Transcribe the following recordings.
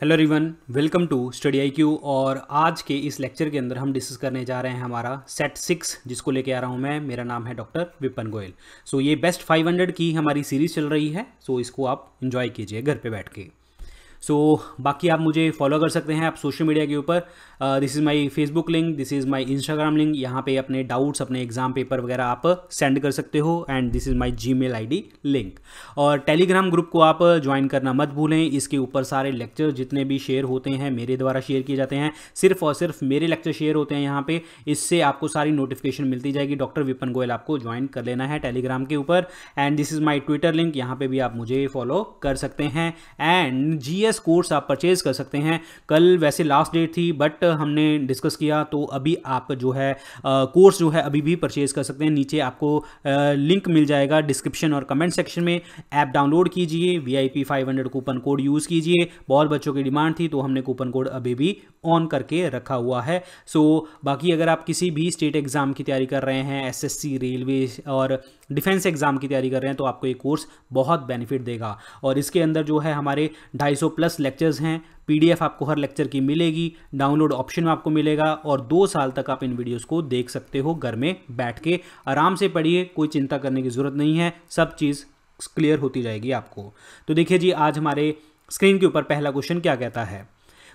hello everyone welcome to study I Q और आज के इस लेक्चर के अंदर हम डिस्कस करने जा रहे हैं हमारा सेट सिक्स जिसको लेके आ रहा हूं मैं मेरा नाम है doctor Vipan Goyal so so, ये बेस्ट 500 की हमारी सीरीज चल रही है सो so, इसको आप इन्जॉय कीजिए घर पे बैठ के सो so, बाकी आप मुझे फॉलो कर सकते हैं आप सोशल मीडिया के ऊपर this is my Facebook link this is my Instagram link यहाँ पे अपने डाउट्स अपने एग्जाम पेपर वगैरह आप सेंड कर सकते हो and this is my Gmail link और टेलीग्राम ग्रुप को आप ज्वाइन करना मत भूलें इसके ऊपर सारे लेक्चर जितने भी शेयर होते हैं मेरे द्वारा शेयर किए जाते हैं सिर्फ और सिर्फ मेरे लेक्चर शेयर होते हैं यहाँ पे इससे आपको सारी नोटिफिकेशन मिलती जाएगी डॉक्टर विपन गोयल आपको ज्वाइन कर लेना है टेलीग्राम के ऊपर and this is my Twitter link यहाँ पे भी आप मुझे फॉलो कर सकते हैं एंड जी एस कोर्स आप परचेज कर सकते हैं कल वैसे लास्ट डेट थी बट हमने डिस्कस किया तो अभी आप जो है कोर्स जो है अभी भी परचेज कर सकते हैं नीचे आपको लिंक मिल जाएगा डिस्क्रिप्शन और कमेंट सेक्शन में ऐप डाउनलोड कीजिए V I P five hundred coupon code use कीजिए बहुत बच्चों की डिमांड थी तो हमने कूपन कोड अभी भी ऑन करके रखा हुआ है सो so, बाकी अगर आप किसी भी स्टेट एग्ज़ाम की तैयारी कर रहे हैं एसएससी रेलवे और डिफेंस एग्ज़ाम की तैयारी कर रहे हैं तो आपको ये कोर्स बहुत बेनिफिट देगा और इसके अंदर जो है हमारे ढाई प्लस लेक्चर्स हैं पीडीएफ आपको हर लेक्चर की मिलेगी डाउनलोड ऑप्शन में आपको मिलेगा और दो साल तक आप इन वीडियोस को देख सकते हो घर में बैठ के आराम से पढ़िए कोई चिंता करने की ज़रूरत नहीं है सब चीज़ क्लियर होती जाएगी आपको तो देखिए जी आज हमारे स्क्रीन के ऊपर पहला क्वेश्चन क्या कहता है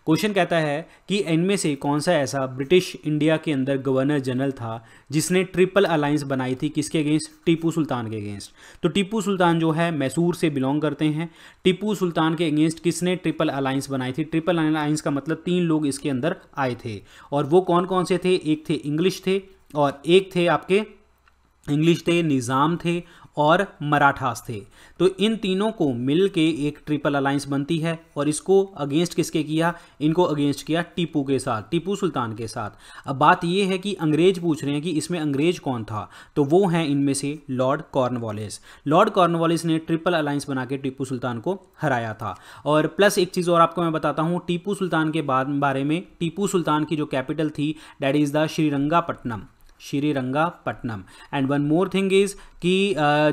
क्वेश्चन कहता है कि इनमें से कौन सा ऐसा ब्रिटिश इंडिया के अंदर गवर्नर जनरल था जिसने ट्रिपल अलायंस बनाई थी किसके अगेंस्ट टीपू सुल्तान के अगेंस्ट तो टीपू सुल्तान जो है मैसूर से बिलोंग करते हैं टीपू सुल्तान के अगेंस्ट किसने ट्रिपल अलायंस बनाई थी ट्रिपल अलायंस का मतलब तीन लोग इसके अंदर आए थे और वो कौन कौन से थे एक थे इंग्लिश थे और एक थे आपके इंग्लिश थे निज़ाम थे और मराठास थे तो इन तीनों को मिल के एक ट्रिपल अलायंस बनती है और इसको अगेंस्ट किसके किया इनको अगेंस्ट किया टीपू के साथ टीपू सुल्तान के साथ अब बात यह है कि अंग्रेज पूछ रहे हैं कि इसमें अंग्रेज कौन था तो वो हैं इनमें से लॉर्ड कॉर्नवालिस लॉर्ड कॉर्नवालिस ने ट्रिपल अलायंस बना के टीपू सुल्तान को हराया था और प्लस एक चीज़ और आपको मैं बताता हूँ टीपू सुल्तान के बारे में टीपू सुल्तान की जो कैपिटल थी that is the Srirangapatnam Srirangapatnam and one more thing is कि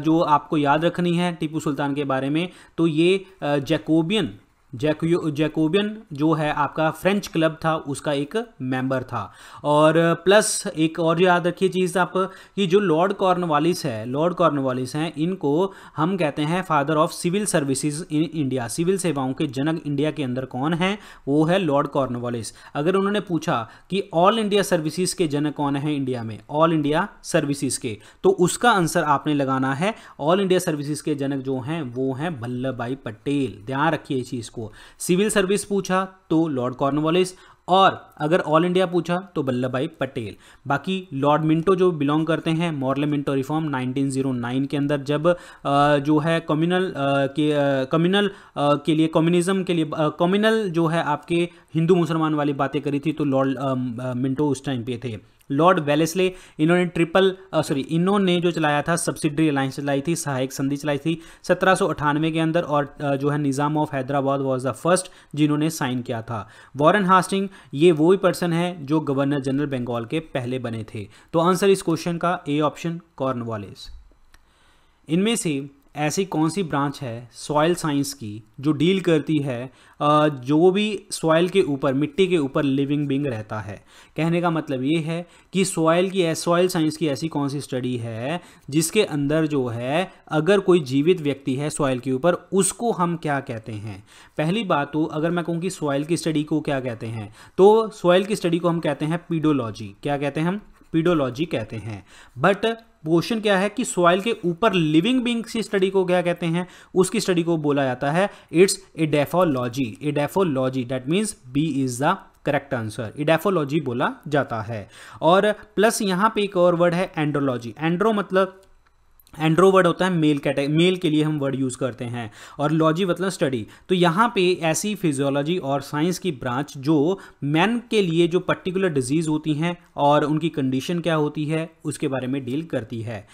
जो आपको याद रखनी है टीपू सुल्तान के बारे में तो ये जैकोबियन जैको जैकोबियन जो है आपका फ्रेंच क्लब था उसका एक मेंबर था और प्लस एक और याद रखिए चीज़ आप कि जो लॉर्ड कॉर्नवालिस है लॉर्ड कॉर्नवालिस हैं इनको हम कहते हैं father of civil services in India civil सेवाओं के जनक इंडिया के अंदर कौन है वो है लॉर्ड कॉर्नवालिस अगर उन्होंने पूछा कि ऑल इंडिया सर्विसेज के जनक कौन है इंडिया में ऑल इंडिया सर्विसेज के तो उसका आंसर आपने लगाना है ऑल इंडिया सर्विसेज के जनक जो हैं वो हैं वल्लभ भाई पटेल ध्यान रखिए इस चीज़ को आपको सिविल सर्विस पूछा तो लॉर्ड कॉर्नवालिस और अगर ऑल इंडिया पूछा तो वल्लभ भाई पटेल बाकी लॉर्ड मिंटो जो बिलोंग करते हैं मॉर्ले मिंटो रिफॉर्म 1909 के अंदर जब जो है कम्युनल के कम्युनल के लिए कम्युनिज्म के लिए कम्युनल जो है आपके हिंदू मुसलमान वाली बातें करी थी तो लॉर्ड मिंटो उस टाइम पे थे लॉर्ड वेलेसले इन्होंने ट्रिपल सॉरी इन्होंने जो चलाया था सब्सिडरी अलाइंस चलाई थी सहायक संधि चलाई थी सत्रह के अंदर और जो है Nizam of Hyderabad was the first जिन्होंने साइन किया था वॉरन हास्टिंग ये वो ही पर्सन है जो गवर्नर जनरल बंगाल के पहले बने थे तो आंसर इस क्वेश्चन का ए ऑप्शन कॉर्नवालिस इनमें से ऐसी कौन सी ब्रांच है सॉयल साइंस की जो डील करती है जो भी सॉयल के ऊपर मिट्टी के ऊपर लिविंग बिंग रहता है कहने का मतलब ये है कि सॉयल की सॉयल साइंस की ऐसी कौन सी स्टडी है जिसके अंदर जो है अगर कोई जीवित व्यक्ति है सॉयल के ऊपर उसको हम क्या कहते हैं पहली बात तो अगर मैं कहूँ कि सॉयल की स्टडी को क्या कहते हैं तो सॉयल की स्टडी को हम कहते हैं पीडोलॉजी क्या कहते हैं हम पीडोलॉजी कहते हैं बट क्वेश्चन क्या है कि सॉइल के ऊपर लिविंग बींग्स की स्टडी को क्या कहते हैं उसकी स्टडी को बोला जाता है it's edaphology edaphology that means B is the correct answer edaphology बोला जाता है और प्लस यहाँ पे एक और वर्ड है एंड्रोलॉजी एंड्रो मतलब एंड्रो वर्ड होता है मेल कैटे मेल के लिए हम वर्ड यूज़ करते हैं और लॉजी मतलब स्टडी तो यहाँ पे ऐसी फिजियोलॉजी और साइंस की ब्रांच जो मैन के लिए जो पर्टिकुलर डिजीज़ होती हैं और उनकी कंडीशन क्या होती है उसके बारे में डील करती है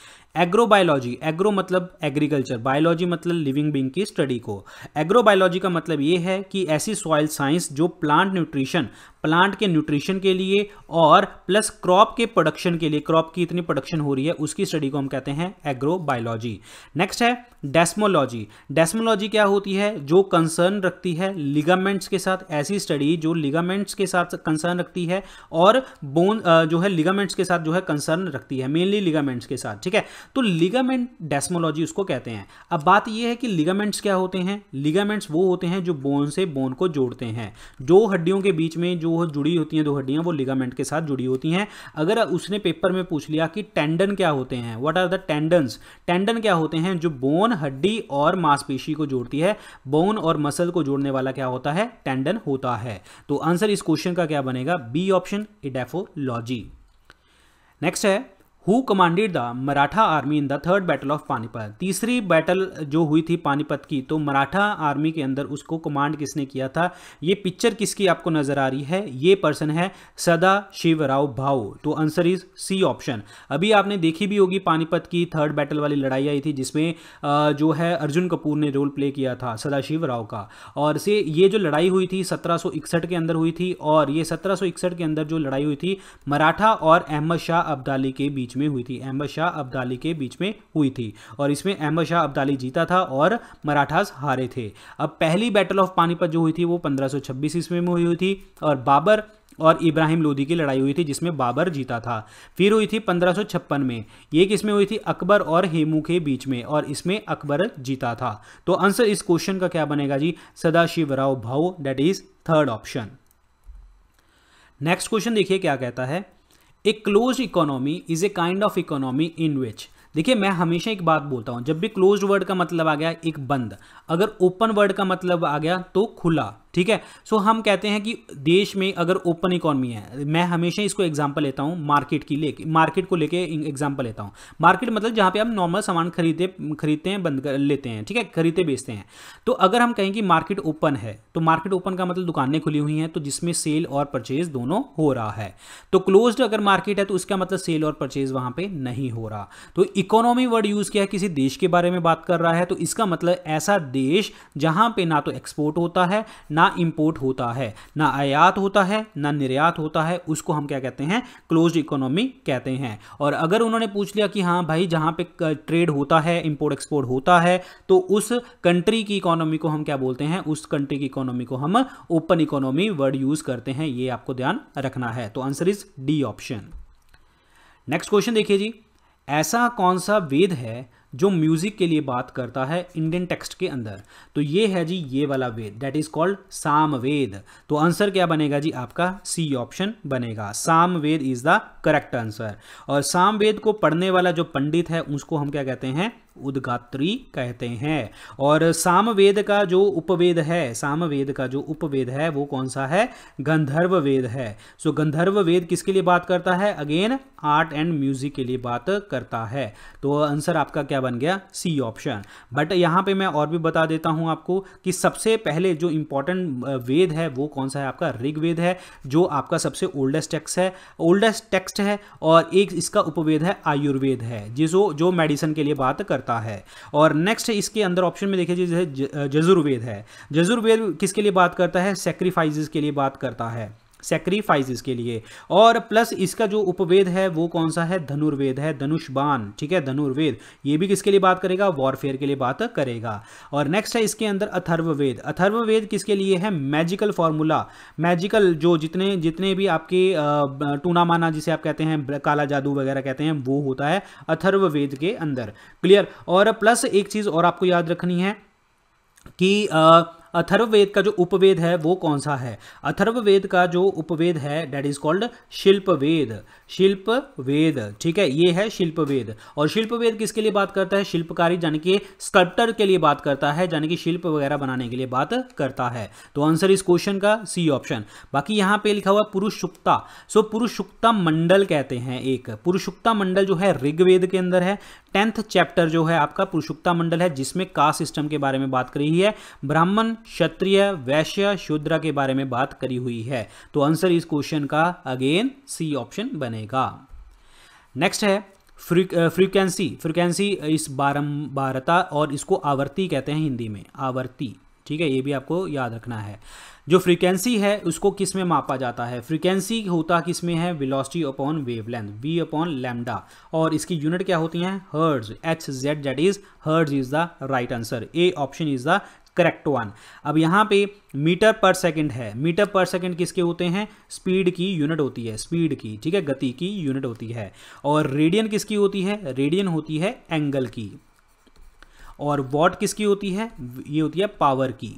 एग्रोबायोलॉजी एग्रो मतलब एग्रीकल्चर बायोलॉजी मतलब लिविंग बींग की स्टडी को एग्रोबायोलॉजी का मतलब ये है कि ऐसी सॉइल साइंस जो प्लांट न्यूट्रिशन प्लांट के न्यूट्रिशन के लिए और प्लस क्रॉप के प्रोडक्शन के लिए क्रॉप की इतनी प्रोडक्शन हो रही है उसकी स्टडी को हम कहते हैं एग्रोबायोलॉजी नेक्स्ट है डेस्मोलॉजी डेस्मोलॉजी क्या होती है जो कंसर्न रखती है लिगामेंट्स के साथ ऐसी स्टडी जो लिगामेंट्स के साथ कंसर्न रखती है और बोन जो है लिगामेंट्स के साथ जो है कंसर्न रखती है मेनली लिगामेंट्स के साथ ठीक है तो लिगामेंट डेस्मोलॉजी उसको कहते हैं अब बात यह है कि लिगामेंट्स क्या होते हैं लिगामेंट्स वो होते हैं जो बोन से बोन को जोड़ते हैं जो हड्डियों के बीच में जो जुड़ी होती हैं दो हड्डियाँ वो लिगामेंट के साथ जुड़ी होती हैं अगर उसने पेपर में पूछ लिया कि टेंडन क्या होते हैं what are the tendons tendon क्या होते हैं जो बोन हड्डी और मांसपेशी को जोड़ती है बोन और मसल को जोड़ने वाला क्या होता है टेंडन होता है तो आंसर इस क्वेश्चन का क्या बनेगा बी ऑप्शन इडेफोलॉजी नेक्स्ट है who commanded the Maratha army in the third battle of Panipat तीसरी बैटल जो हुई थी पानीपत की तो मराठा आर्मी के अंदर उसको कमांड किसने किया था ये पिक्चर किसकी आपको नजर आ रही है ये पर्सन है सदा शिवराव भाऊ तो आंसर इज सी ऑप्शन अभी आपने देखी भी होगी पानीपत की थर्ड बैटल वाली लड़ाई आई थी जिसमें जो है अर्जुन कपूर ने रोल प्ले किया था सदाशिव राव का और से ये जो लड़ाई हुई थी सत्रह के अंदर हुई थी और ये सत्रह के अंदर जो लड़ाई हुई थी मराठा और अहमद शाह अब्दाली के बीच में हुई थी अहमद शाह अब्दाली के बीच में हुई थी और इसमें अहमद शाह अब्दाली जीता था और मराठास हारे थे अब पहली बैटल ऑफ पानीपत जो हुई थी वो 1526 ईस्वी में हुई हुई थी और बाबर और इब्राहिम लोधी की लड़ाई हुई थी जिसमें बाबर जीता था फिर हुई थी 1556 में ये किसमें हुई थी अकबर और हेमू के बीच में और इसमें अकबर जीता था तो आंसर इस क्वेश्चन का क्या बनेगा जी Sadashivrao Bhau that is third option next question देखिए क्या कहता है a close economy is a kind of economy in which देखिए मैं हमेशा एक बात बोलता हूँ जब भी क्लोज वर्ड का मतलब आ गया एक बंद अगर ओपन वर्ड का मतलब आ गया तो खुला ठीक है सो so, हम कहते हैं कि देश में अगर ओपन इकोनॉमी है मैं हमेशा इसको एग्जाम्पल लेता हूँ मार्केट की लेके मार्केट को लेके एग्जाम्पल लेता हूँ मार्केट मतलब जहाँ पे हम नॉर्मल सामान खरीदे खरीदते हैं बंद कर लेते हैं ठीक है खरीदते बेचते हैं तो अगर हम कहें कि मार्केट ओपन है तो मार्केट ओपन का मतलब दुकानें खुली हुई हैं तो जिसमें सेल और परचेज दोनों हो रहा है तो क्लोज अगर मार्केट है तो उसका मतलब सेल और परचेज वहाँ पर नहीं हो रहा तो इकोनॉमी वर्ड यूज़ किया किसी देश के बारे में बात कर रहा है तो इसका मतलब ऐसा देश जहाँ पर ना तो एक्सपोर्ट होता है ना ना इम्पोर्ट होता है ना आयात होता है ना निर्यात होता है उसको हम क्या कहते हैं क्लोज इकोनॉमी कहते हैं और अगर उन्होंने पूछ लिया कि हाँ भाई जहाँ पे ट्रेड होता है इम्पोर्ट एक्सपोर्ट होता है तो उस कंट्री की इकोनॉमी को हम क्या बोलते हैं उस कंट्री की इकोनॉमी को हम ओपन इकोनॉमी वर्ड यूज़ करते हैं ये आपको ध्यान रखना है तो answer is D option next question देखिए जी ऐसा कौन सा वेद है जो म्यूज़िक के लिए बात करता है इंडियन टेक्स्ट के अंदर तो ये है जी ये वाला Veda that is called Samaveda तो आंसर क्या बनेगा जी आपका सी ऑप्शन बनेगा Samaveda is the correct answer और सामवेद को पढ़ने वाला जो पंडित है उसको हम क्या कहते हैं उदगात्री कहते हैं और सामवेद का जो उपवेद है सामवेद का जो उपवेद है वो कौन सा है गंधर्व वेद है सो गंधर्व वेद किसके लिए बात करता है अगेन आर्ट एंड म्यूजिक के लिए बात करता है तो आंसर आपका क्या बन गया सी ऑप्शन बट यहाँ पे मैं और भी बता देता हूँ आपको कि सबसे पहले जो इंपॉर्टेंट वेद है वो कौन सा है आपका ऋग्वेद है जो आपका सबसे ओल्डेस्ट टेक्स्ट है ओल्डेस्ट टेक्स्ट है और एक इसका उपवेद है आयुर्वेद है जिसो जो मेडिसिन के लिए बात करता करता है और नेक्स्ट इसके अंदर ऑप्शन में देखिए जैसे जजुर्वेद है जजुर्वेद किसके लिए बात करता है सेक्रीफाइज के लिए बात करता है सेक्रीफाइसिस के लिए और प्लस इसका जो उपवेद है वो कौन सा है धनुर्वेद है धनुषबान ठीक है धनुर्वेद ये भी किसके लिए बात करेगा वॉरफेयर के लिए बात करेगा और नेक्स्ट है इसके अंदर अथर्ववेद अथर्ववेद किसके लिए है मैजिकल फॉर्मूला मैजिकल जो जितने जितने भी आपके टूना माना जिसे आप कहते हैं काला जादू वगैरह कहते हैं वो होता है अथर्ववेद के अंदर क्लियर और प्लस एक चीज़ और आपको याद रखनी है कि आ, अथर्ववेद का जो उपवेद है वो कौन सा है अथर्ववेद का जो उपवेद है डेट इज कॉल्ड शिल्पवेद शिल्प वेद ठीक है ये है शिल्प वेद और शिल्प वेद किसके लिए बात करता है शिल्पकारी यानी कि स्कल्प्टर के लिए बात करता है यानी कि शिल्प वगैरह बनाने के लिए बात करता है तो आंसर इस क्वेश्चन का सी ऑप्शन बाकी यहाँ पे लिखा हुआ पुरुषुक्ता सो पुरुषुक्ता मंडल कहते हैं एक पुरुषुक्ता मंडल जो है ऋग्वेद के अंदर है टेंथ चैप्टर जो है आपका पुरुषुक्ता मंडल है जिसमें कास्ट सिस्टम के बारे में बात करी हुई है ब्राह्मण क्षत्रिय वैश्य शूद्र के बारे में बात करी हुई है तो आंसर इस क्वेश्चन का अगेन सी ऑप्शन बने बनेगा नेक्स्ट है फ्रीक्वेंसी फ्रीक्वेंसी इस बारंबारता और इसको आवर्ती कहते हैं हिंदी में आवर्ती ठीक है ये भी आपको याद रखना है जो फ्रीक्वेंसी है उसको किस में मापा जाता है फ्रीक्वेंसी होता किस में है velocity upon wavelength V upon lambda और इसकी यूनिट क्या होती हैं hertz H Z Z is hertz is the right answer A option is the correct one अब यहाँ पे मीटर पर सेकंड है मीटर पर सेकंड किसके होते हैं स्पीड की यूनिट होती है स्पीड की ठीक है गति की यूनिट होती है और रेडियन किसकी होती है रेडियन होती है एंगल की और वॉट किसकी होती है ये होती है पावर की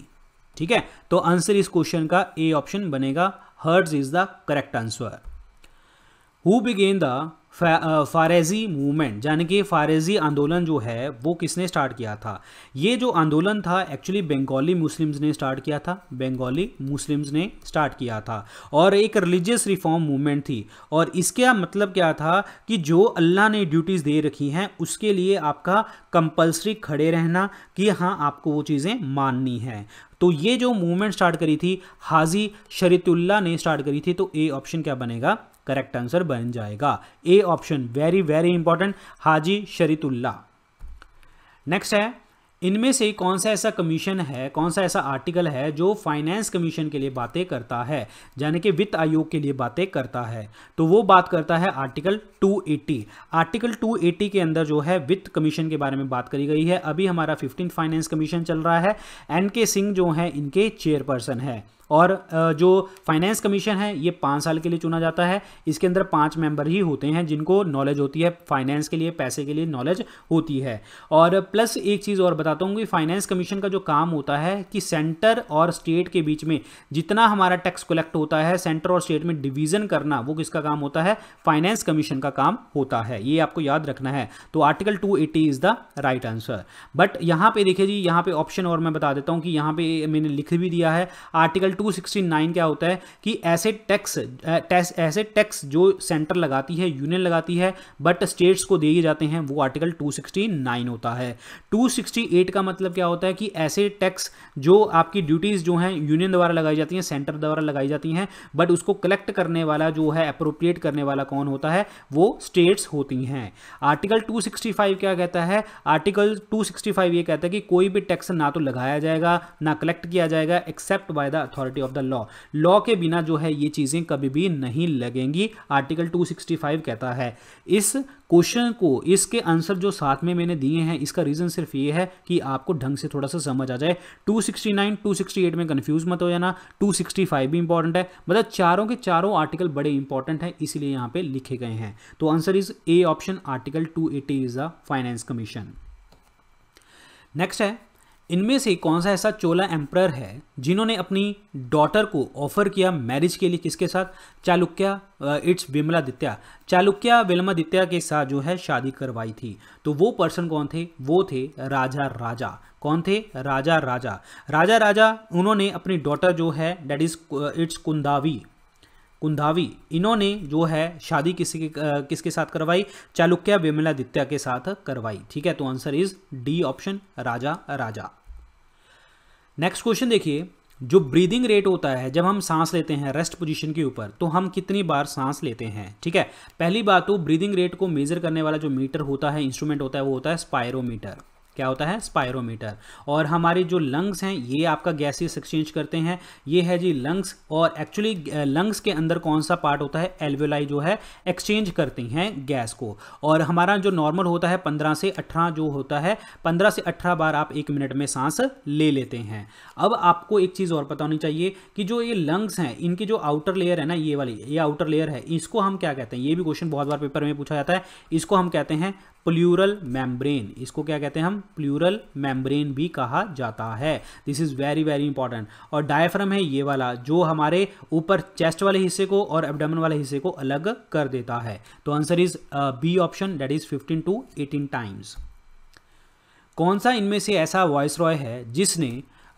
ठीक है तो आंसर इस क्वेश्चन का ए ऑप्शन बनेगा hertz is the correct answer who began the Faraizi movement यानी कि फारेजी आंदोलन जो है वो किसने स्टार्ट किया था ये जो आंदोलन था एक्चुअली बंगाली मुस्लिम्स ने स्टार्ट किया था बंगाली मुस्लिम्स ने स्टार्ट किया था और एक रिलीजियस रिफॉर्म मूवमेंट थी और इसका मतलब क्या था कि जो अल्लाह ने ड्यूटीज़ दे रखी हैं उसके लिए आपका कंपल्सरी खड़े रहना कि हाँ आपको वो चीज़ें माननी है तो ये जो मूवमेंट स्टार्ट करी थी हाजी शरीतुल्ला ने स्टार्ट करी थी तो ए ऑप्शन क्या बनेगा करेक्ट आंसर बन जाएगा A option very very important Haji Shariatullah next है इनमें से कौन सा ऐसा कमीशन है कौन सा ऐसा आर्टिकल है जो फाइनेंस कमीशन के लिए बातें करता है यानी कि वित्त आयोग के लिए बातें करता है तो वो बात करता है आर्टिकल 280 आर्टिकल 280 के अंदर जो है वित्त कमीशन के बारे में बात करी गई है अभी हमारा फिफ्टीन फाइनेंस कमीशन चल रहा है एन के सिंह जो है इनके चेयरपर्सन है और जो फाइनेंस कमीशन है ये पाँच साल के लिए चुना जाता है इसके अंदर पाँच मेंबर ही होते हैं जिनको नॉलेज होती है फाइनेंस के लिए पैसे के लिए नॉलेज होती है और प्लस एक चीज़ और बताता हूँ कि फाइनेंस कमीशन का जो काम होता है कि सेंटर और स्टेट के बीच में जितना हमारा टैक्स कलेक्ट होता है सेंटर और स्टेट में डिवीजन करना वो किसका काम होता है फाइनेंस कमीशन का काम होता है ये आपको याद रखना है तो article eighty is the right answer but यहाँ पे देखिए जी यहाँ पे ऑप्शन और मैं बता देता हूँ कि यहाँ पे मैंने लिख भी दिया है आर्टिकल 269 क्या होता है कि ऐसे टैक्स ऐसे टैक्स जो सेंटर लगाती है यूनियन लगाती है बट स्टेट्स को दिए जाते हैं वो आर्टिकल 269 होता है 268 का मतलब क्या होता है कि ऐसे टैक्स जो आपकी ड्यूटीज़ जो हैं यूनियन द्वारा लगाई जाती हैं सेंटर द्वारा लगाई जाती हैं बट उसको कलेक्ट करने वाला जो है अप्रोप्रिएट करने वाला कौन होता है वो स्टेट्स होती हैं आर्टिकल 265 क्या कहता है आर्टिकल 265 ये कहता है कि कोई भी टैक्स ना तो लगाया जाएगा ना कलेक्ट किया जाएगा except by the authority authority of the law law के बिना जो है ये चीज़ें कभी भी नहीं लगेंगी आर्टिकल 265 कहता है इस क्वेश्चन को इसके आंसर जो साथ में मैंने दिए हैं इसका रीज़न सिर्फ ये है कि आपको ढंग से थोड़ा सा समझ आ जाए 269, 268 में कंफ्यूज मत हो जाना 265 भी इंपॉर्टेंट है मतलब चारों के चारों आर्टिकल बड़े इंपॉर्टेंट हैं इसीलिए यहाँ पे लिखे गए हैं तो answer is A option article 280 is the finance commission next है इनमें से कौन सा ऐसा चोला एम्प्रर है जिन्होंने अपनी डॉटर को ऑफर किया मैरिज के लिए किसके साथ चालुक्या इट्स विमलादित्या चालुक्या विमलादित्या के साथ जो है शादी करवाई थी तो वो पर्सन कौन थे वो थे राजा राजा कौन थे राजा राजा राजा राजा उन्होंने अपनी डॉटर जो है that is it's Kundavai Kundavai इन्होंने जो है शादी किसी के किसके साथ करवाई चालुक्य विमलादित्य के साथ करवाई ठीक है तो answer is D option Raja Raja next question देखिए जो ब्रीदिंग रेट होता है जब हम सांस लेते हैं रेस्ट पोजीशन के ऊपर तो हम कितनी बार सांस लेते हैं ठीक है पहली बात तो ब्रीदिंग रेट को मेजर करने वाला जो मीटर होता है इंस्ट्रूमेंट होता है वो होता है स्पायरोमीटर क्या होता है स्पायरोमीटर और हमारे जो लंग्स हैं ये आपका गैसेस एक्सचेंज करते हैं ये है जी लंग्स और एक्चुअली लंग्स के अंदर कौन सा पार्ट होता है एल्वेलाई जो है एक्सचेंज करते हैं गैस को और हमारा जो नॉर्मल होता है पंद्रह से अठारह जो होता है पंद्रह से अठारह बार आप एक मिनट में सांस ले लेते हैं अब आपको एक चीज़ और पता होनी चाहिए कि जो ये लंग्स हैं इनकी जो आउटर लेयर है ना ये वाली ये आउटर लेयर है इसको हम क्या कहते हैं ये भी क्वेश्चन बहुत बार पेपर में पूछा जाता है इसको हम कहते हैं प्लूरल मैमब्रेन इसको क्या कहते हैं हम प्लूरल मैमब्रेन भी कहा जाता है this is very very important और डायफ्राम है ये वाला जो हमारे ऊपर चेस्ट वाले हिस्से को और एबडामन वाले हिस्से को अलग कर देता है तो answer is B option that is 15 to 18 times कौन सा इनमें से ऐसा वॉइस रॉय है जिसने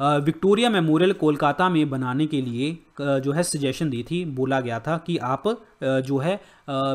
विक्टोरिया मेमोरियल कोलकाता में बनाने के लिए जो है सजेशन दी थी बोला गया था कि आप जो है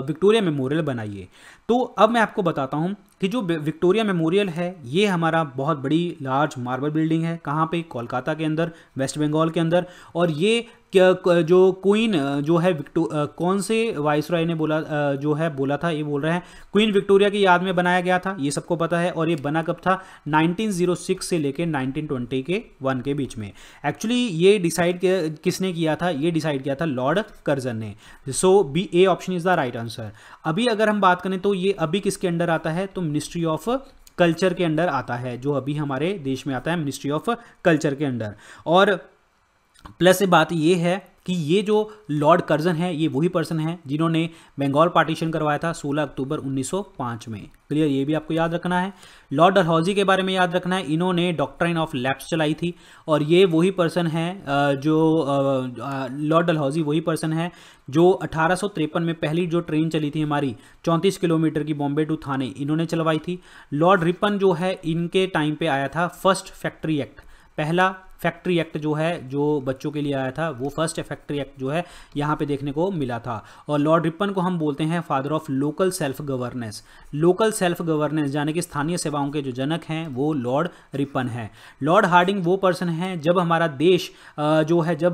विक्टोरिया मेमोरियल बनाइए तो अब मैं आपको बताता हूँ कि जो विक्टोरिया मेमोरियल है ये हमारा बहुत बड़ी लार्ज मार्बल बिल्डिंग है कहाँ पे कोलकाता के अंदर वेस्ट बंगाल के अंदर और ये क्या जो क्वीन जो है विक्टो कौन से वाइसराय ने बोला जो है बोला था ये बोल रहे हैं क्वीन विक्टोरिया की याद में बनाया गया था ये सबको पता है और ये बना कब था 1906 से लेकर 1920 के वन के बीच में एक्चुअली ये डिसाइड किसने किया था ये डिसाइड किया था लॉर्ड कर्जन ने so B A option is the right answer अभी अगर हम बात करें तो ये अभी किसके अंडर आता है तो मिनिस्ट्री ऑफ कल्चर के अंडर आता है जो अभी हमारे देश में आता है मिनिस्ट्री ऑफ कल्चर के अंडर और प्लस बात ये है कि ये जो लॉर्ड कर्जन है ये वही पर्सन है जिन्होंने बंगाल पार्टीशन करवाया था 16 अक्टूबर 1905 में क्लियर ये भी आपको याद रखना है लॉर्ड डलहौजी के बारे में याद रखना है इन्होंने डॉक्ट्राइन ऑफ लैप्स चलाई थी और ये वही पर्सन है जो लॉर्ड डलहौजी वही पर्सन है जो अठारह में पहली जो ट्रेन चली थी हमारी चौंतीस किलोमीटर की बॉम्बे टू थाने इन्होंने चलवाई थी लॉर्ड रिपन जो है इनके टाइम पर आया था फर्स्ट फैक्ट्री एक्ट पहला फैक्ट्री एक्ट जो है जो बच्चों के लिए आया था वो फर्स्ट फैक्ट्री एक्ट जो है यहाँ पे देखने को मिला था और लॉर्ड रिपन को हम बोलते हैं father of local self governance local self governance यानी कि स्थानीय सेवाओं के जो जनक हैं वो लॉर्ड रिपन है लॉर्ड हार्डिंग वो पर्सन है जब हमारा देश जो है जब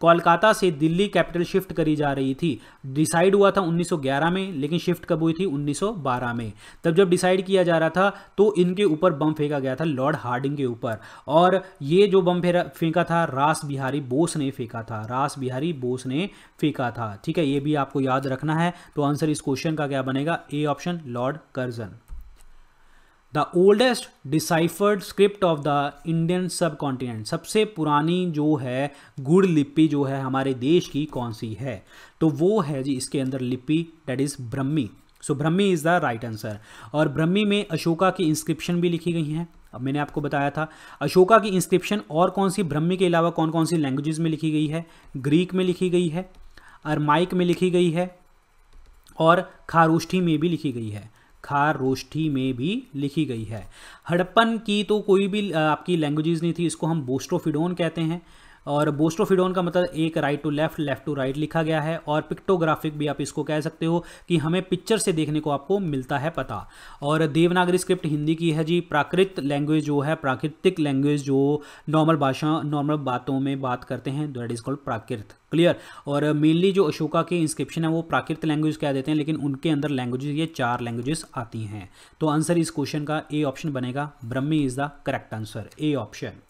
कोलकाता से दिल्ली कैपिटल शिफ्ट करी जा रही थी डिसाइड हुआ था उन्नीस में लेकिन शिफ्ट कब हुई थी उन्नीस में तब जब डिसाइड किया जा रहा था तो इनके ऊपर बम फेंका गया था लॉर्ड हार्डिंग के ऊपर और ये जो बम फेंका था रास बिहारी बोस ने फेंका था रास बिहारी बोस ने फेंका था ठीक है ये भी आपको याद रखना है तो आंसर इस क्वेश्चन का क्या बनेगा A option Lord Curzon the oldest deciphered script of the Indian subcontinent सबसे पुरानी जो है गुड़ लिपि जो है हमारे देश की कौन सी है तो वो है जी इसके अंदर लिपि डेट इज़ ब्रह्मी सो ब्रह्मी इज़ द राइट आंसर और ब्रह्मी में अशोका की इंस्क्रिप्शन भी लिखी गई हैं अब मैंने आपको बताया था अशोका की इंस्क्रिप्शन और कौन सी ब्रह्मी के अलावा कौन कौन सी लैंग्वेजेस में लिखी गई है ग्रीक में लिखी गई है अरमाइक में लिखी गई है और खारोष्ठी में भी लिखी गई है खारोष्ठी में भी लिखी गई है हड़प्पन की तो कोई भी आपकी लैंग्वेजेस नहीं थी इसको हम बोस्टोफिडोन कहते हैं और बोस्ट्रोफिडोन का मतलब एक right to left left to right लिखा गया है और पिक्टोग्राफिक भी आप इसको कह सकते हो कि हमें पिक्चर से देखने को आपको मिलता है पता और देवनागरी स्क्रिप्ट हिंदी की है जी प्राकृत लैंग्वेज जो है प्राकृतिक लैंग्वेज जो नॉर्मल भाषा नॉर्मल बातों में बात करते हैं that is called Prakrit clear और मेनली जो अशोका के इंस्क्रिप्शन है वो प्राकृत लैंग्वेज कह देते हैं लेकिन उनके अंदर लैंग्वेजेस ये चार लैंग्वेजेस आती हैं तो आंसर इस क्वेश्चन का ए ऑप्शन बनेगा Brahmi is the correct answer A option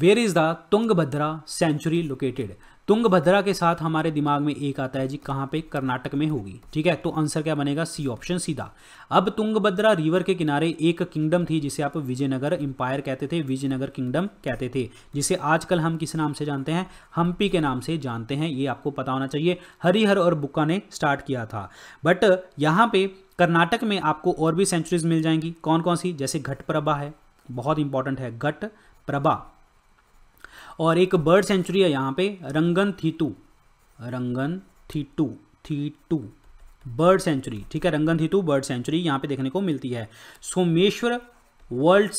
where is the Tungabhadra sanctuary located Tungabhadra के साथ हमारे दिमाग में एक आता है जी कहाँ पे कर्नाटक में होगी ठीक है तो आंसर क्या बनेगा सी ऑप्शन सीधा अब तुंगभद्रा रिवर के किनारे एक किंगडम थी जिसे आप विजयनगर एम्पायर कहते थे विजयनगर किंगडम कहते थे जिसे आजकल हम किस नाम से जानते हैं हम्पी के नाम से जानते हैं ये आपको पता होना चाहिए हरिहर और बुक्का ने स्टार्ट किया था बट यहाँ पे कर्नाटक में आपको और भी सेंचुरीज मिल जाएंगी कौन कौन सी जैसे घट प्रभा है बहुत इंपॉर्टेंट है घट प्रभा और एक बर्ड सेंचुरी है यहाँ पे रंगन थीटू रंगन थीटू थीटू बर्ड सेंचुरी ठीक है रंगन थीटू बर्ड सेंचुरी यहाँ पे देखने को मिलती है Someshwar world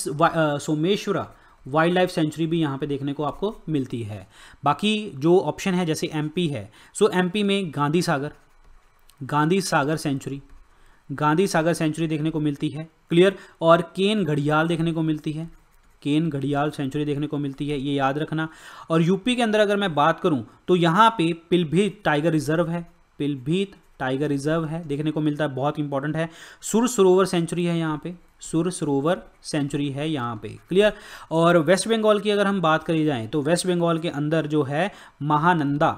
Someshwar wildlife sanctuary भी यहाँ पे देखने को आपको मिलती है बाकी जो ऑप्शन है जैसे एम है सो एम में गांधी सागर गांधी सागर सेंचुरी गांधी सागर सेंचुरी देखने को मिलती है क्लियर और केन घड़ियाल देखने को मिलती है केन घड़ियाल सेंचुरी देखने को मिलती है ये याद रखना और यूपी के अंदर अगर मैं बात करूं तो यहाँ पे पिलभीत टाइगर रिजर्व है पिलभीत टाइगर रिजर्व है देखने को मिलता है बहुत इंपॉर्टेंट है सुर सरोवर सेंचुरी है यहाँ पे सुर सरोवर सेंचुरी है यहाँ पे क्लियर और वेस्ट बंगाल की अगर हम बात करी जाएँ तो वेस्ट बंगाल के अंदर जो है Mahananda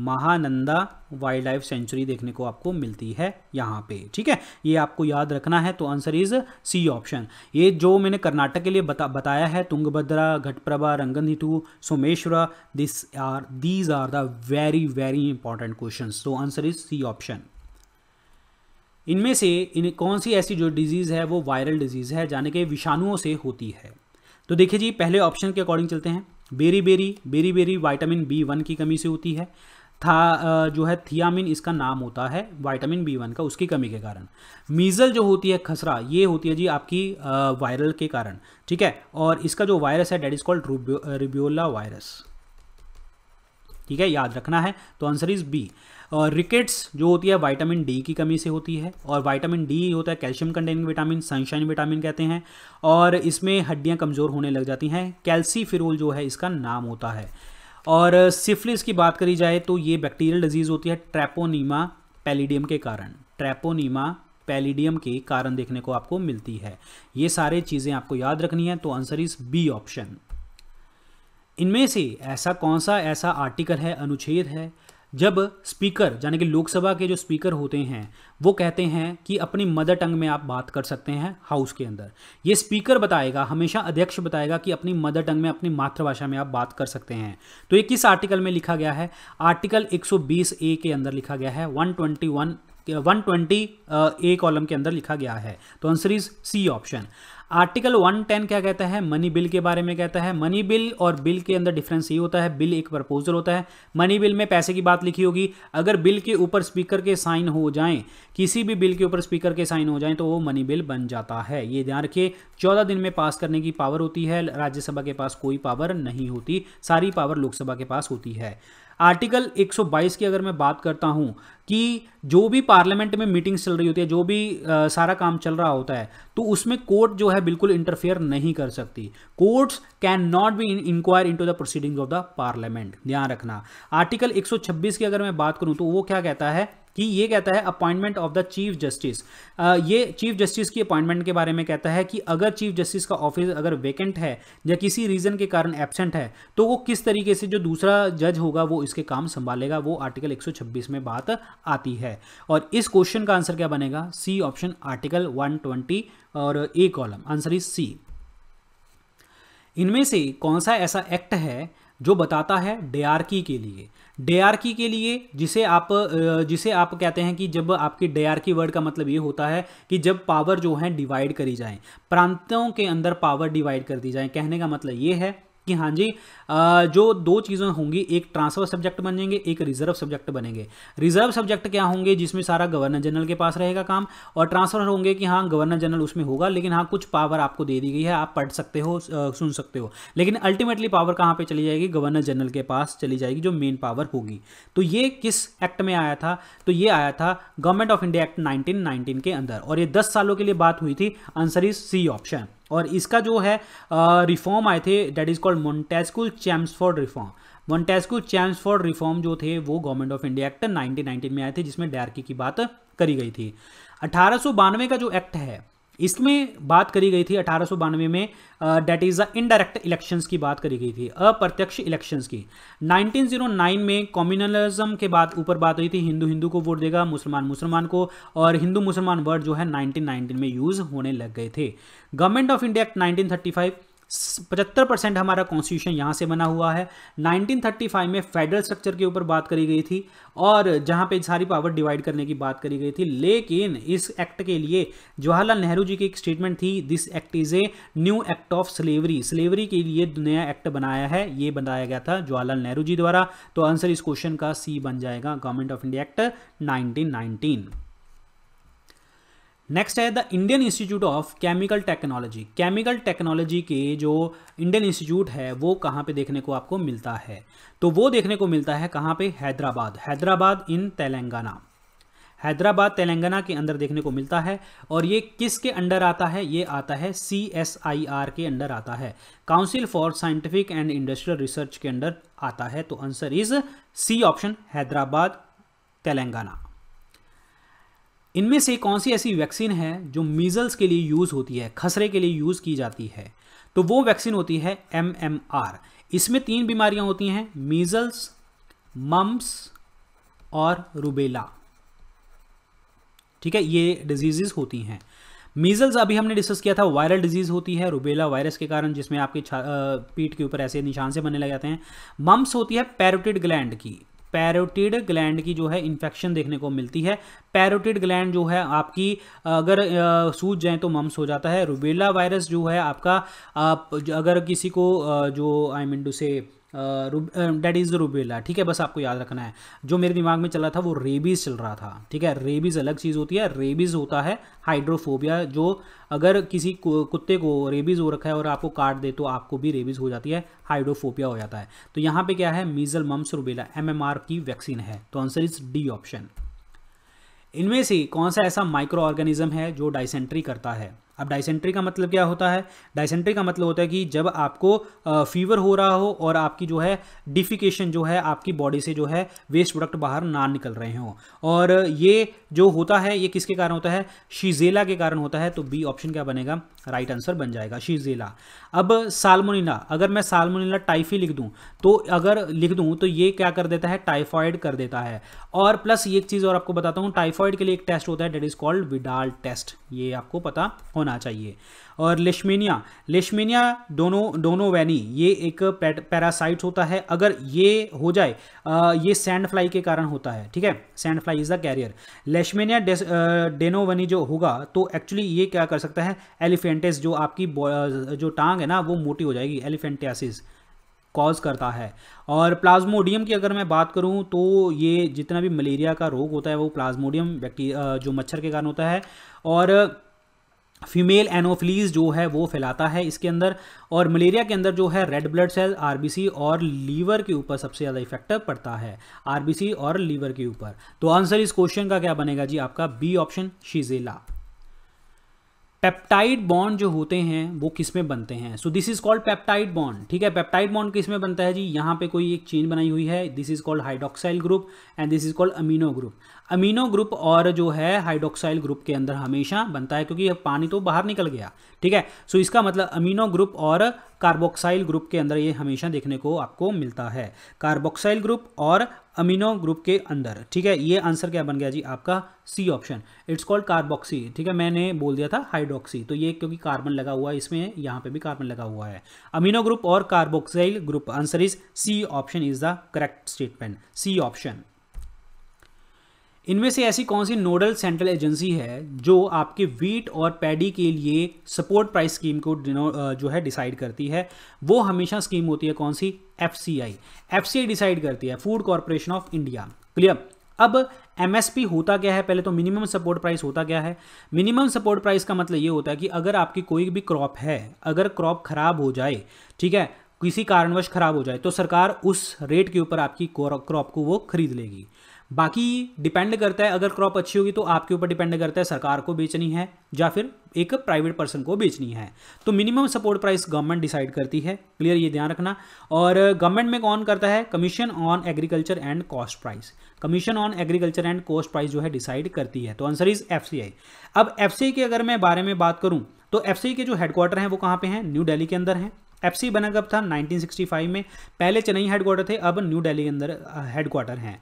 Mahananda wildlife sanctuary देखने को आपको मिलती है यहाँ पे ठीक है ये आपको याद रखना है तो आंसर इज सी ऑप्शन ये जो मैंने कर्नाटक के लिए बता बताया है Tungabhadra Ghataprabha Ranganathittu Someshwara this are these are the very very important question तो आंसर इज सी ऑप्शन इनमें से इन कौन सी ऐसी जो डिजीज़ है वो वायरल डिजीज़ है जाने के विषाणुओं से होती है तो देखिए जी पहले ऑप्शन के अकॉर्डिंग चलते हैं berry berry berry beriberi vitamin B one की कमी से होती है था जो है थियामिन इसका नाम होता है वाइटामिन बी वन का उसकी कमी के कारण मीज़ल जो होती है खसरा ये होती है जी आपकी वायरल के कारण ठीक है और इसका जो वायरस है that is called rubella virus ठीक है याद रखना है तो आंसर इज़ बी और रिकेट्स जो होती है वाइटामिन डी की कमी से होती है और वाइटामिन डी होता है calcium containing vitamin sunshine vitamin कहते हैं और इसमें हड्डियां कमज़ोर होने लग जाती हैं कैल्सी फिरोल जो है इसका नाम होता है और सिफिलिस की बात करी जाए तो ये बैक्टीरियल डिजीज़ होती है ट्रैपोनीमा पैलिडियम के कारण ट्रैपोनीमा पैलिडियम के कारण देखने को आपको मिलती है ये सारे चीज़ें आपको याद रखनी है तो आंसर इज बी ऑप्शन इनमें से ऐसा कौन सा ऐसा आर्टिकल है अनुच्छेद है जब स्पीकर यानी कि लोकसभा के जो स्पीकर होते हैं वो कहते हैं कि अपनी मदर टंग में आप बात कर सकते हैं हाउस के अंदर ये स्पीकर बताएगा हमेशा अध्यक्ष बताएगा कि अपनी मदर टंग में अपनी मातृभाषा में आप बात कर सकते हैं तो ये किस आर्टिकल में लिखा गया है आर्टिकल 120 ए के अंदर लिखा गया है 121 वन ट्वेंटी ए कॉलम के अंदर लिखा गया है तो answer is C option article 110 क्या कहता है मनी बिल के बारे में कहता है मनी बिल और बिल के अंदर डिफरेंस ये होता है बिल एक प्रपोजल होता है मनी बिल में पैसे की बात लिखी होगी अगर बिल के ऊपर स्पीकर के साइन हो जाएं किसी भी बिल के ऊपर स्पीकर के साइन हो जाएं तो वो मनी बिल बन जाता है ये ध्यान रखिए चौदह दिन में पास करने की पावर होती है राज्यसभा के पास कोई पावर नहीं होती सारी पावर लोकसभा के पास होती है आर्टिकल 122 की अगर मैं बात करता हूँ कि जो भी पार्लियामेंट में मीटिंग्स चल रही होती है जो भी आ, सारा काम चल रहा होता है तो उसमें कोर्ट जो है बिल्कुल इंटरफेयर नहीं कर सकती courts can not be inquire into the proceedings of the parliament ध्यान रखना आर्टिकल 126 की अगर मैं बात करूं तो वो क्या कहता है कि ये कहता है appointment of the chief justice ये चीफ जस्टिस की अपॉइंटमेंट के बारे में कहता है कि अगर चीफ जस्टिस का ऑफिस अगर वेकेंट है या किसी रीज़न के कारण एबसेंट है तो वो किस तरीके से जो दूसरा जज होगा वो इसके काम संभालेगा वो आर्टिकल 126 में बात आती है और इस क्वेश्चन का आंसर क्या बनेगा सी ऑप्शन आर्टिकल वन और A column answer is C इनमें से कौन सा ऐसा एक्ट है जो बताता है डेआरकी के लिए डेआरकी के लिए जिसे आप जिसे आप कहते हैं कि जब आपकी डेआरकी वर्ड का मतलब ये होता है कि जब पावर जो है डिवाइड करी जाए प्रांतों के अंदर पावर डिवाइड कर दी जाए कहने का मतलब ये है कि हाँ जी जो दो चीज़ें होंगी एक ट्रांसफर सब्जेक्ट बन जाएंगे एक रिजर्व सब्जेक्ट बनेंगे रिजर्व सब्जेक्ट क्या होंगे जिसमें सारा गवर्नर जनरल के पास रहेगा काम और ट्रांसफर होंगे कि हाँ गवर्नर जनरल उसमें होगा लेकिन हाँ कुछ पावर आपको दे दी गई है आप पढ़ सकते हो सुन सकते हो लेकिन अल्टीमेटली पावर कहाँ पर चली जाएगी गवर्नर जनरल के पास चली जाएगी जो मेन पावर होगी तो ये किस एक्ट में आया था तो ये आया था government of India act nineteen के अंदर और ये दस सालों के लिए बात हुई थी आंसर इज सी ऑप्शन और इसका जो है रिफॉर्म आए थे that is called Montagu Chelmsford reform Montagu Chelmsford reform जो थे वो गवर्नमेंट ऑफ इंडिया एक्ट 1919 में आए थे जिसमें डायरकी की बात करी गई थी अठारह का जो एक्ट है इसमें बात करी गई थी अठारह में that is the indirect elections की बात करी गई थी अप्रत्यक्ष इलेक्शंस की 1909 में कॉम्युनलिज्म के बाद ऊपर बात हुई थी हिंदू हिंदू को वोट देगा मुसलमान मुसलमान को और हिंदू मुसलमान वर्ड जो है 1919 में यूज़ होने लग गए थे government of India act nineteen पचहत्तर परसेंट हमारा कॉन्स्टिट्यूशन यहाँ से बना हुआ है 1935 में फेडरल स्ट्रक्चर के ऊपर बात करी गई थी और जहाँ पे सारी पावर डिवाइड करने की बात करी गई थी लेकिन इस एक्ट के लिए जवाहरलाल नेहरू जी की एक स्टेटमेंट थी this act is a new act of slavery slavery के लिए नया एक्ट बनाया है ये बनाया गया था जवाहरलाल नेहरू जी द्वारा तो आंसर इस क्वेश्चन का सी बन जाएगा government of India act nineteen next है the Indian institute of chemical technology chemical technology के जो इंडियन इंस्टीट्यूट है वो कहाँ पे देखने को आपको मिलता है तो वो देखने को मिलता है कहाँ पे हैदराबाद हैदराबाद इन तेलंगाना हैदराबाद तेलंगाना के अंदर देखने को मिलता है और ये किसके अंडर आता है ये आता है सी एस आई आर के अंडर आता है council for scientific and industrial research के अंडर आता है तो answer is C option Hyderabad Telangana इनमें से कौन सी ऐसी वैक्सीन है जो मीज़ल्स के लिए यूज़ होती है खसरे के लिए यूज़ की जाती है तो वो वैक्सीन होती है एम एम आर इसमें तीन बीमारियां होती हैं मीज़ल्स मम्स और रूबेला ठीक है ये डिजीजेज होती हैं मीजल्स अभी हमने डिस्कस किया था वायरल डिजीज़ होती है रुबेला वायरस के कारण जिसमें आपके पीठ के ऊपर ऐसे निशान से बनने लग जाते हैं मम्स होती है पैरोटिड ग्लैंड की पैरोटिड ग्लैंड की जो है इन्फेक्शन देखने को मिलती है पैरोटिड ग्लैंड जो है आपकी अगर सूज जाए तो मम्स हो जाता है रुबेला वायरस जो है आपका आप अगर किसी को जो I mean to say that is the rubella ठीक है बस आपको याद रखना है जो मेरे दिमाग में चला था वो रेबीज़ चल रहा था ठीक है रेबीज़ अलग चीज़ होती है रेबीज़ होता है हाइड्रोफोबिया जो अगर किसी कुत्ते को रेबीज़ हो रखा है और आपको काट दे तो आपको भी रेबीज़ हो जाती है हाइड्रोफोबिया हो जाता है तो यहाँ पे क्या है मीज़ल मम्स रूबेला एम की वैक्सीन है तो आंसर इज डी ऑप्शन इनमें से कौन सा ऐसा माइक्रो ऑर्गेनिज्म है जो डाइसेंट्री करता है अब डायसेंट्री का मतलब क्या होता है डायसेंट्री का मतलब होता है कि जब आपको फीवर हो रहा हो और आपकी जो है डिफिकेशन जो है आपकी बॉडी से जो है वेस्ट प्रोडक्ट बाहर ना निकल रहे हो और ये जो होता है ये किसके कारण होता है शीजेला के कारण होता है तो बी ऑप्शन क्या बनेगा राइट आंसर बन जाएगा शीजेला अब सालमोनिला अगर मैं सालमोनिला टाइफी लिख दूँ तो अगर लिख दूँ तो ये क्या कर देता है टाइफॉइड कर देता है और प्लस एक चीज़ और आपको बताता हूँ टाइफॉइड के लिए एक टेस्ट होता है that is called Widal test ये आपको पता होना होना चाहिए और लेशमेनिया लेशमेनिया दोनों वैनी ये एक पैरासाइट होता है अगर ये हो जाए आ, ये सैंड फ्लाई के कारण होता है ठीक है sand fly is the carrier Leishmania donovani जो होगा तो एक्चुअली ये क्या कर सकता है एलिफेंटेस जो आपकी जो टांग है ना वो मोटी हो जाएगी एलिफेंटियासिस कॉज करता है और प्लाज्मोडियम की अगर मैं बात करूं तो ये जितना भी मलेरिया का रोग होता है वो प्लाज्मोडियम बैक्टीरिया जो मच्छर के कारण होता है और फीमेल एनोफिलीज जो है वो फैलाता है इसके अंदर और मलेरिया के अंदर जो है रेड ब्लड सेल आरबीसी और लीवर के ऊपर सबसे ज़्यादा इफेक्टिव पड़ता है आरबीसी और लीवर के ऊपर तो आंसर इस क्वेश्चन का क्या बनेगा जी आपका B option Shigella peptide bond जो होते हैं वो किस में बनते हैं so this is called peptide bond ठीक है पेप्टाइड बॉन्ड किस में बनता है जी यहाँ पे कोई एक चेन बनाई हुई है this is called hydroxyl group and this is called amino group amino group और जो है हाइड्रोक्साइल ग्रुप के अंदर हमेशा बनता है क्योंकि पानी तो बाहर निकल गया ठीक है सो इसका मतलब अमीनो ग्रुप और कार्बोक्साइल ग्रुप के अंदर ये हमेशा देखने को आपको मिलता है कार्बोक्साइल ग्रुप और अमीनो ग्रुप के अंदर ठीक है ये आंसर क्या बन गया जी आपका C option it's called carboxy ठीक है मैंने बोल दिया था हाइड्रोक्सी तो ये क्योंकि कार्बन लगा हुआ है इसमें यहाँ पे भी कार्बन लगा हुआ है अमीनो ग्रुप और carboxyl group answer is C option is the correct statement C option इनमें से ऐसी कौन सी नोडल सेंट्रल एजेंसी है जो आपके वीट और पैडी के लिए सपोर्ट प्राइस स्कीम को जो है डिसाइड करती है वो हमेशा स्कीम होती है कौन सी F C I F C I decide करती है Food Corporation of India clear अब एमएसपी होता क्या है पहले तो मिनिमम सपोर्ट प्राइस होता क्या है मिनिमम सपोर्ट प्राइस का मतलब ये होता है कि अगर आपकी कोई भी क्रॉप है अगर क्रॉप खराब हो जाए ठीक है किसी कारणवश खराब हो जाए तो सरकार उस रेट के ऊपर आपकी क्रॉप को वो खरीद लेगी बाकी डिपेंड करता है अगर क्रॉप अच्छी होगी तो आपके ऊपर डिपेंड करता है सरकार को बेचनी है या फिर एक प्राइवेट पर्सन को बेचनी है तो minimum support price government decide करती है क्लियर ये ध्यान रखना और गवर्नमेंट में कौन करता है Commission on Agriculture and Cost Price Commission on Agriculture and Cost Price जो है डिसाइड करती है तो आंसर इज एफ अब एफ के अगर मैं बारे में बात करूँ तो एफ के जो हेडक्वार्टर हैं वो कहाँ पर हैं न्यू डेली के अंदर हैं एफ बना कब था 1965 में पहले चेन्नई हेडक्वार्टर थे अब न्यू दिल्ली के अंदर हेडक्वार्टर हैं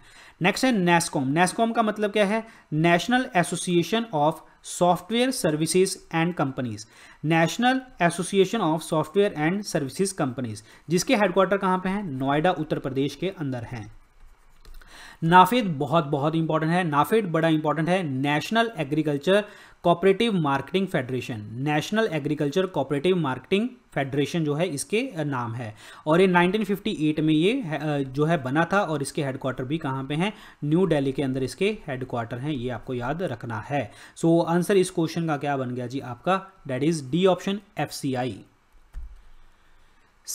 नेक्स्ट है नेस्कॉम नेस्कॉम का मतलब क्या है National Association of Software Services and Companies National Association of Software and Services Companies जिसके हेडक्वार्टर कहाँ पे हैं नोएडा उत्तर प्रदेश के अंदर हैं नाफेद बहुत बहुत इंपॉर्टेंट है नाफेड बड़ा इंपॉर्टेंट है National Agriculture Cooperative Marketing Federation National Agriculture Cooperative Marketing Federation जो है इसके नाम है और ये 1958 में ये जो है बना था और इसके हेडक्वार्टर भी कहाँ पे हैं न्यू दिल्ली के अंदर इसके हेडक्वार्टर हैं ये आपको याद रखना है सो so, आंसर इस क्वेश्चन का क्या बन गया जी आपका that is D option F C I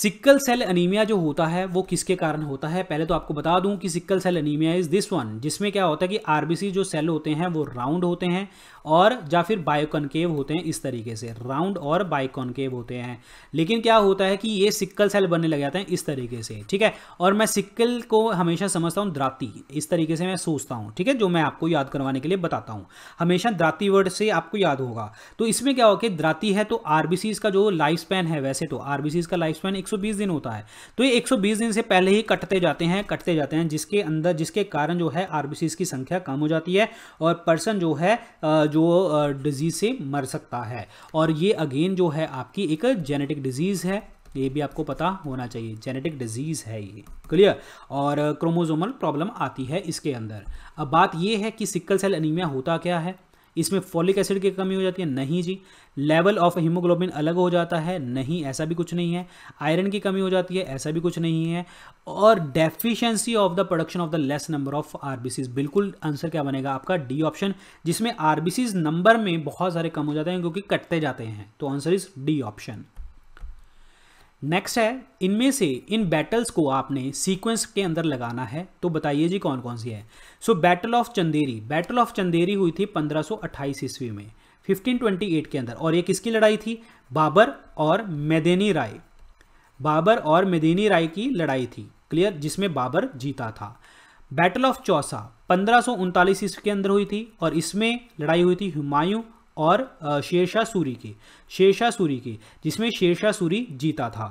sickle cell anaemia जो होता है वो किसके कारण होता है पहले तो आपको बता दूं कि sickle cell anaemia is this one जिसमें क्या होता है कि आरबीसी जो सेल होते हैं वो राउंड होते हैं और या फिर बायोकनकेव होते हैं इस तरीके से राउंड और बायोकनकेव होते हैं लेकिन क्या होता है कि ये सिक्कल सेल बनने लग जाते हैं इस तरीके से ठीक है और मैं सिक्कल को हमेशा समझता हूँ द्राती इस तरीके से मैं सोचता हूँ ठीक है जो मैं आपको याद करवाने के लिए बताता हूँ हमेशा द्राती वर्ड से आपको याद होगा तो इसमें क्या हो कि द्राती है तो आरबीसीज का जो लाइफ स्पैन है वैसे तो आरबीसीज का लाइफ स्पैन एक दिन होता है तो ये एक दिन से पहले ही कटते जाते हैं कटते जाते हैं जिसके अंदर जिसके कारण जो है आरबीसीज की संख्या कम हो जाती है और पर्सन जो है जो जो डिजीज़ से मर सकता है और ये अगेन जो है आपकी एक जेनेटिक डिजीज़ है ये भी आपको पता होना चाहिए जेनेटिक डिजीज़ है ये क्लियर और क्रोमोजोमल प्रॉब्लम आती है इसके अंदर अब बात ये है कि सिक्कल सेल एनीमिया होता क्या है इसमें फॉलिक एसिड की कमी हो जाती है नहीं जी लेवल ऑफ हीमोग्लोबिन अलग हो जाता है नहीं ऐसा भी कुछ नहीं है आयरन की कमी हो जाती है ऐसा भी कुछ नहीं है और deficiency of the production of the less number of RBCs बिल्कुल आंसर क्या बनेगा आपका डी ऑप्शन जिसमें आरबीसीज नंबर में बहुत सारे कम हो जाते हैं क्योंकि कटते जाते हैं तो answer is D option next है इनमें से इन बैटल्स को आपने सीक्वेंस के अंदर लगाना है तो बताइए जी कौन कौन सी है so battle of Chanderi battle of Chanderi हुई थी 1528 ईस्वी में 1528 के अंदर और ये किसकी लड़ाई थी बाबर और मेदेनी राय बाबर और मेदेनी राय की लड़ाई थी क्लियर जिसमें बाबर जीता था बैटल ऑफ चौसा पंद्रह ईस्वी के अंदर हुई थी और इसमें लड़ाई हुई थी हुमायूं और शेरशाह सूरी की शेरशाह सूरी की जिसमें शेरशाह सूरी जीता था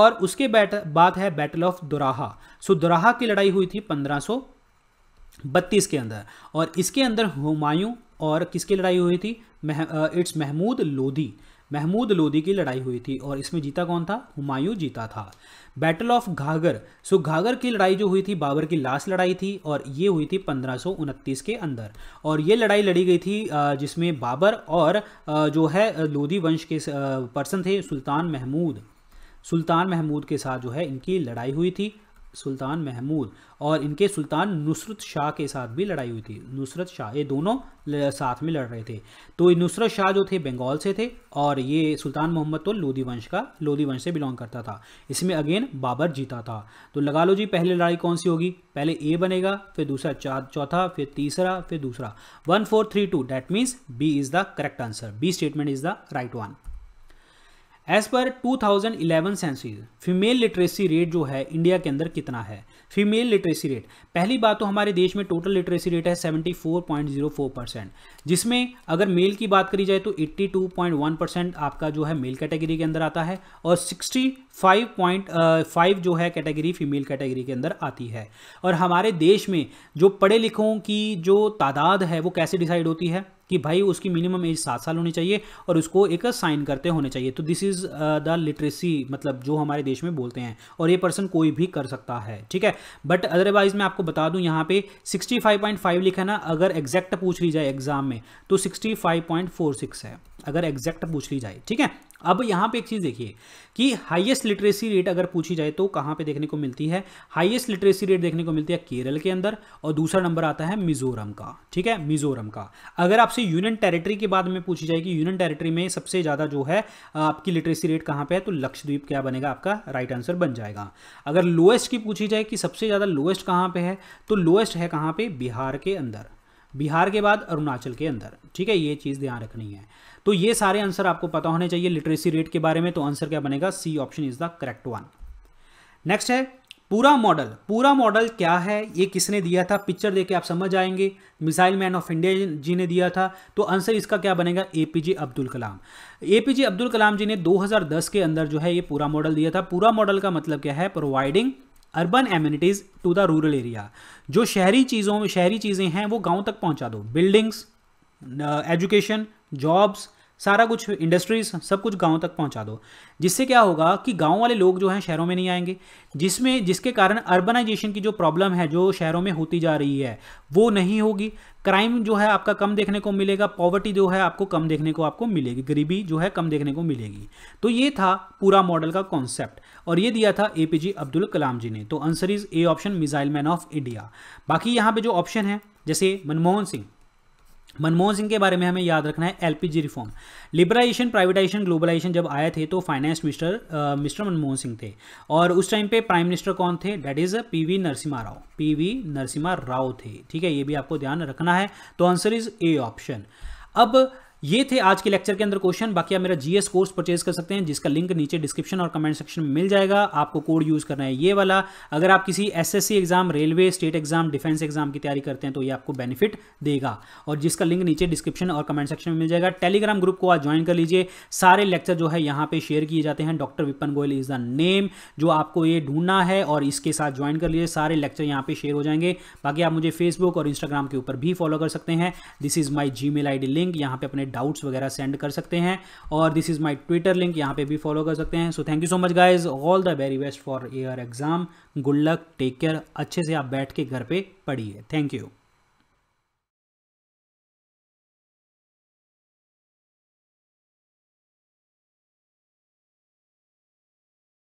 और उसके बैट बाद है बैटल ऑफ दुराहा सो दुराहा की लड़ाई हुई थी पंद्रह बत्तीस के अंदर और इसके अंदर हुमायूं और किसकी लड़ाई हुई थी मह, इट्स महमूद लोधी महमूद लोदी की लड़ाई हुई थी और इसमें जीता कौन था हुमायूं जीता था बैटल ऑफ घाघर सो घाघर की लड़ाई जो हुई थी बाबर की लास्ट लड़ाई थी और ये हुई थी पंद्रह के अंदर और ये लड़ाई लड़ी गई थी जिसमें बाबर और जो है लोधी वंश के पर्सन थे सुल्तान महमूद सुल्तान महमूद के साथ जो है इनकी लड़ाई हुई थी सुल्तान महमूद और इनके सुल्तान नुसरत शाह के साथ भी लड़ाई हुई थी नुसरत शाह ये दोनों साथ में लड़ रहे थे तो नुसरत शाह जो थे बंगाल से थे और ये सुल्तान मोहम्मद तो लोधी वंश का लोधी वंश से बिलोंग करता था इसमें अगेन बाबर जीता था तो लगा लो जी पहले लड़ाई कौन सी होगी पहले ए बनेगा फिर दूसरा चार चौथा फिर तीसरा फिर दूसरा one four three two that means B is the correct answer B statement is the right one as per 2011 senses female literacy rate जो है इंडिया के अंदर कितना है फीमेल लिटरेसी रेट पहली बात तो हमारे देश में टोटल लिटरेसी रेट है 74.04 परसेंट जिसमें अगर मेल की बात करी जाए तो 82.1 परसेंट आपका जो है मेल कैटेगरी के अंदर आता है और सिक्सटी फाइव पॉइंट फाइव जो है कैटेगरी फीमेल कैटेगरी के अंदर आती है और हमारे देश में जो पढ़े लिखों की जो तादाद है वो कैसे डिसाइड होती है कि भाई उसकी मिनिमम एज सात साल होनी चाहिए और उसको एक साइन करते होने चाहिए तो दिस इज़ द लिटरेसी मतलब जो हमारे देश में बोलते हैं और ये पर्सन कोई भी कर सकता है ठीक है बट अदरवाइज मैं आपको बता दूं यहाँ पे 65.5 लिखा ना अगर एग्जैक्ट पूछ ली जाए एग्जाम में तो 65.46 है अगर एग्जैक्ट पूछ ली जाए ठीक है अब यहाँ पे एक चीज़ देखिए कि हाईएस्ट लिटरेसी रेट अगर पूछी जाए तो कहाँ पे देखने को मिलती है हाईएस्ट लिटरेसी रेट देखने को मिलती है केरल के अंदर और दूसरा नंबर आता है मिजोरम का ठीक है मिजोरम का अगर आपसे यूनियन टेरिटरी के बाद में पूछी जाए कि यूनियन टेरिटरी में सबसे ज़्यादा जो है आपकी लिटरेसी रेट कहाँ पर है तो लक्षद्वीप क्या बनेगा आपका राइट आंसर बन जाएगा अगर लोएस्ट की पूछी जाए कि सबसे ज़्यादा लोएस्ट कहाँ पर है तो लोएस्ट है कहाँ पर बिहार के अंदर बिहार के बाद अरुणाचल के अंदर ठीक है ये चीज़ ध्यान रखनी है तो ये सारे आंसर आपको पता होने चाहिए लिटरेसी रेट के बारे में तो आंसर क्या बनेगा C option is the correct one next है पूरा मॉडल पूरा मॉडल क्या है ये किसने दिया था पिक्चर के आप समझ आएंगे missile man of India ji ने दिया था तो आंसर इसका क्या बनेगा एपीजे अब्दुल कलाम एपीजे अब्दुल कलाम जी ने 2010 के अंदर जो है ये पूरा मॉडल दिया था पूरा मॉडल का मतलब क्या है providing urban amenities to the rural area जो शहरी चीज़ों शहरी चीज़ें हैं वो गाँव तक पहुँचा दो बिल्डिंग्स एजुकेशन जॉब्स सारा कुछ इंडस्ट्रीज सब कुछ गांव तक पहुंचा दो जिससे क्या होगा कि गांव वाले लोग जो हैं शहरों में नहीं आएंगे जिसमें जिसके कारण अर्बनाइजेशन की जो प्रॉब्लम है जो शहरों में होती जा रही है वो नहीं होगी क्राइम जो है आपका कम देखने को मिलेगा पॉवर्टी जो है आपको कम देखने को आपको मिलेगी गरीबी जो है कम देखने को मिलेगी तो ये था पूरा मॉडल का कॉन्सेप्ट और ये दिया था एपीजे अब्दुल कलाम जी ने तो answer is A option missile man of India बाकी यहाँ पे जो ऑप्शन है जैसे मनमोहन सिंह मनमोहन सिंह के बारे में हमें याद रखना है LPG reform liberalisation privatisation globalisation जब आए थे तो finance minister mister Manmohan Singh थे और उस टाइम पे प्राइम मिनिस्टर कौन थे that is PV Narasimha Rao PV Narasimha Rao थे ठीक है ये भी आपको ध्यान रखना है तो आंसर इज ए ऑप्शन अब ये थे आज के लेक्चर के अंदर क्वेश्चन बाकी आप मेरा जीएस कोर्स परचेज कर सकते हैं जिसका लिंक नीचे डिस्क्रिप्शन और कमेंट सेक्शन में मिल जाएगा आपको कोड यूज करना है ये वाला अगर आप किसी SSC exam railway state exam defence exam की तैयारी करते हैं तो ये आपको बेनिफिट देगा और जिसका लिंक नीचे डिस्क्रिप्शन और कमेंट सेक्शन में मिल जाएगा टेलीग्राम ग्रुप को आज ज्वाइन कर लीजिए सारे लेक्चर जो है यहाँ पे शेयर किए जाते हैं doctor Vipan Goyal is the name जो आपको ये ढूंढना है और इसके साथ ज्वाइन कर लीजिए सारे लेक्चर यहाँ पे शेयर हो जाएंगे बाकी आप मुझे फेसबुक और इंस्टाग्राम के ऊपर भी फॉलो कर सकते हैं this is my Gmail link यहाँ पे अपने हमें डाउट्स वगैरह सेंड कर सकते हैं और this is my Twitter link यहाँ पे भी फॉलो कर सकते हैं so thank you so much guys all the very best for your exam good luck take care अच्छे से आप बैठ के घर पे पढ़िए थैंक यू